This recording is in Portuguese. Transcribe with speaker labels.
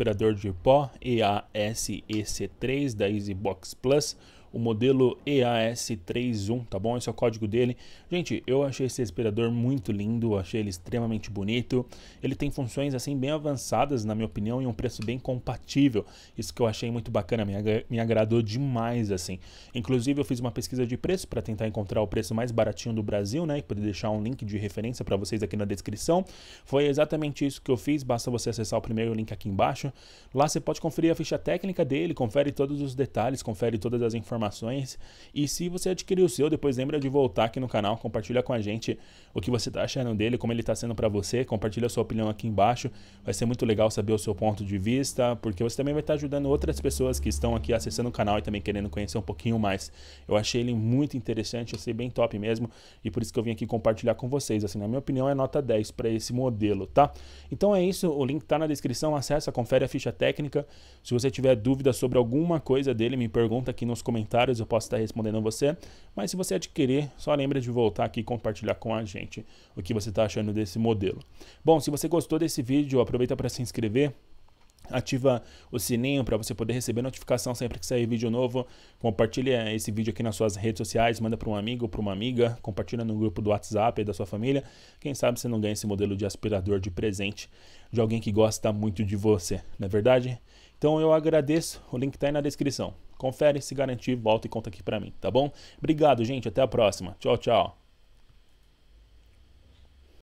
Speaker 1: operador de pó EASEC3 da EasyBox Plus o modelo EAS31, tá bom? Esse é o código dele. Gente, eu achei esse respirador muito lindo, achei ele extremamente bonito. Ele tem funções assim bem avançadas, na minha opinião, e um preço bem compatível. Isso que eu achei muito bacana, me, ag me agradou demais assim. Inclusive, eu fiz uma pesquisa de preço para tentar encontrar o preço mais baratinho do Brasil, né? E poder deixar um link de referência para vocês aqui na descrição. Foi exatamente isso que eu fiz, basta você acessar o primeiro link aqui embaixo. Lá você pode conferir a ficha técnica dele, confere todos os detalhes, confere todas as informações informações. E se você adquiriu o seu, depois lembra de voltar aqui no canal, compartilha com a gente o que você está achando dele, como ele está sendo para você, compartilha a sua opinião aqui embaixo. Vai ser muito legal saber o seu ponto de vista, porque você também vai estar tá ajudando outras pessoas que estão aqui acessando o canal e também querendo conhecer um pouquinho mais. Eu achei ele muito interessante, achei bem top mesmo, e por isso que eu vim aqui compartilhar com vocês. Assim, na minha opinião é nota 10 para esse modelo, tá? Então é isso, o link está na descrição, acessa, confere a ficha técnica. Se você tiver dúvidas sobre alguma coisa dele, me pergunta aqui nos comentários comentários, eu posso estar respondendo você. Mas se você adquirir, só lembra de voltar aqui e compartilhar com a gente o que você está achando desse modelo. Bom, se você gostou desse vídeo, aproveita para se inscrever, ativa o sininho para você poder receber notificação sempre que sair vídeo novo. Compartilha esse vídeo aqui nas suas redes sociais, manda para um amigo, para uma amiga, compartilha no grupo do WhatsApp da sua família. Quem sabe você não ganha esse modelo de aspirador de presente de alguém que gosta muito de você, não é verdade? Então eu agradeço, o link está aí na descrição. Confere, se garantir, volta e conta aqui para mim, tá bom? Obrigado, gente, até a próxima. Tchau, tchau.